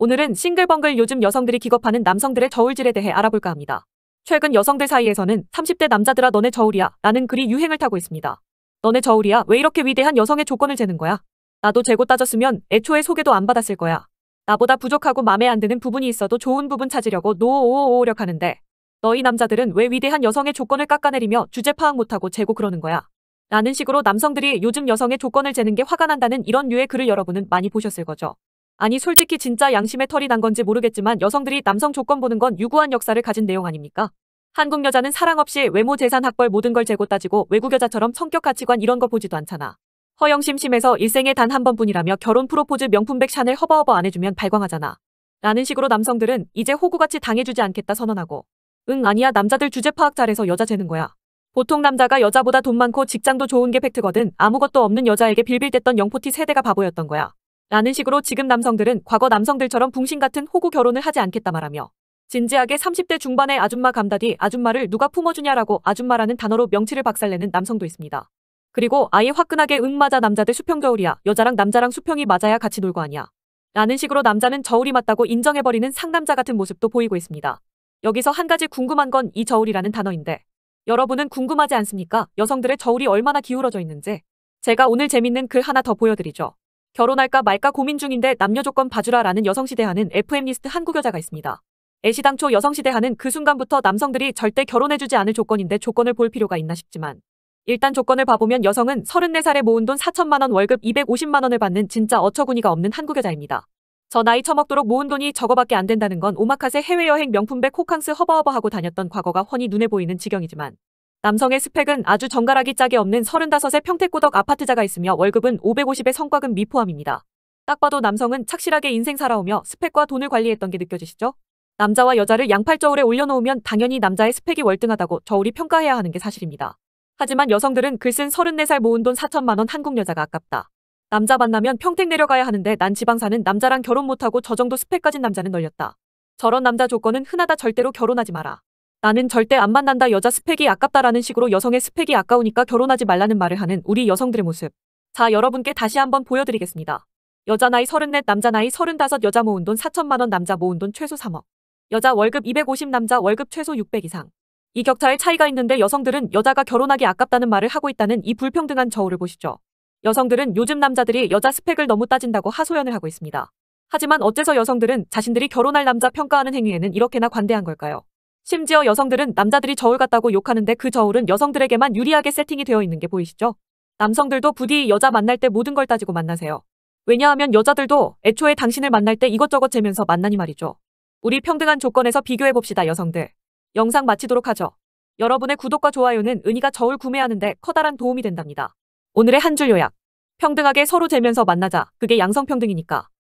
오늘은 싱글벙글 요즘 여성들이 기겁하는 남성들의 저울질에 대해 알아볼까 합니다. 최근 여성들 사이에서는 30대 남자들아 너네 저울이야 라는 글이 유행을 타고 있습니다. 너네 저울이야 왜 이렇게 위대한 여성의 조건을 재는 거야? 나도 재고 따졌으면 애초에 소개도 안 받았을 거야. 나보다 부족하고 맘에 안 드는 부분이 있어도 좋은 부분 찾으려고 노오오오력 하는데 너희 남자들은 왜 위대한 여성의 조건을 깎아내리며 주제 파악 못하고 재고 그러는 거야? 라는 식으로 남성들이 요즘 여성의 조건을 재는 게 화가 난다는 이런 류의 글을 여러분은 많이 보셨을 거죠. 아니 솔직히 진짜 양심의 털이 난 건지 모르겠지만 여성들이 남성 조건 보는 건 유구한 역사를 가진 내용 아닙니까? 한국 여자는 사랑 없이 외모 재산 학벌 모든 걸 재고 따지고 외국 여자처럼 성격 가치관 이런 거 보지도 않잖아. 허영심심해서 일생에 단 한 번뿐이라며 결혼 프로포즈 명품백 샤넬 허버허버 안 해주면 발광하잖아. 라는 식으로 남성들은 이제 호구같이 당해주지 않겠다 선언하고 응 아니야 남자들 주제 파악 잘해서 여자 재는 거야. 보통 남자가 여자보다 돈 많고 직장도 좋은 게 팩트거든 아무것도 없는 여자에게 빌빌댔던 영포티 세대가 바보였던 거야. 라는 식으로 지금 남성들은 과거 남성들처럼 붕신 같은 호구 결혼을 하지 않겠다 말하며 진지하게 30대 중반의 아줌마 감다디 아줌마를 누가 품어주냐라고 아줌마라는 단어로 명치를 박살내는 남성도 있습니다. 그리고 아예 화끈하게 응 맞아 남자들 수평 겨울이야 여자랑 남자랑 수평이 맞아야 같이 놀고 하냐 라는 식으로 남자는 저울이 맞다고 인정해버리는 상남자 같은 모습도 보이고 있습니다. 여기서 한 가지 궁금한 건 이 저울이라는 단어인데 여러분은 궁금하지 않습니까? 여성들의 저울이 얼마나 기울어져 있는지 제가 오늘 재밌는 글 하나 더 보여드리죠. 결혼할까 말까 고민 중인데 남녀 조건 봐주라라는 여성시대하는 FM리스트 한국 여자가 있습니다. 애시당초 여성시대하는 그 순간부터 남성들이 절대 결혼해주지 않을 조건인데 조건을 볼 필요가 있나 싶지만 일단 조건을 봐보면 여성은 34살에 모은 돈 4천만 원 월급 250만 원을 받는 진짜 어처구니가 없는 한국 여자입니다. 저 나이 처먹도록 모은 돈이 저거밖에 안 된다는 건 오마카세 해외여행 명품백 호캉스 허버허버하고 다녔던 과거가 훤히 눈에 보이는 지경이지만 남성의 스펙은 아주 정갈하기 짝이 없는 35세 평택고덕 아파트자가 있으며 월급은 5 5 0의 성과금 미포함입니다. 딱 봐도 남성은 착실하게 인생 살아오며 스펙과 돈을 관리했던 게 느껴지시죠? 남자와 여자를 양팔 저울에 올려놓으면 당연히 남자의 스펙이 월등하다고 저울이 평가해야 하는 게 사실입니다. 하지만 여성들은 글쓴 34살 모은 돈 4천만 원 한국 여자가 아깝다. 남자 만나면 평택 내려가야 하는데 난 지방 사는 남자랑 결혼 못하고 저 정도 스펙 가진 남자는 널렸다. 저런 남자 조건은 흔하다 절대로 결혼하지 마라. 나는 절대 안 만난다 여자 스펙이 아깝다라는 식으로 여성의 스펙이 아까우니까 결혼하지 말라는 말을 하는 우리 여성들의 모습. 자 여러분께 다시 한번 보여드리겠습니다. 여자 나이 34, 남자 나이 35, 여자 모은 돈 4천만 원, 남자 모은 돈 최소 3억. 여자 월급 250, 남자 월급 최소 600 이상. 이 격차의 차이가 있는데 여성들은 여자가 결혼하기 아깝다는 말을 하고 있다는 이 불평등한 저울을 보시죠. 여성들은 요즘 남자들이 여자 스펙을 너무 따진다고 하소연을 하고 있습니다. 하지만 어째서 여성들은 자신들이 결혼할 남자 평가하는 행위에는 이렇게나 관대한 걸까요? 심지어 여성들은 남자들이 저울 같다고 욕하는데 그 저울은 여성들에게만 유리하게 세팅이 되어 있는 게 보이시죠? 남성들도 부디 여자 만날 때 모든 걸 따지고 만나세요. 왜냐하면 여자들도 애초에 당신을 만날 때 이것저것 재면서 만나니 말이죠. 우리 평등한 조건에서 비교해봅시다 여성들. 영상 마치도록 하죠. 여러분의 구독과 좋아요는 은희가 저울 구매하는데 커다란 도움이 된답니다. 오늘의 한 줄 요약. 평등하게 서로 재면서 만나자. 그게 양성평등이니까.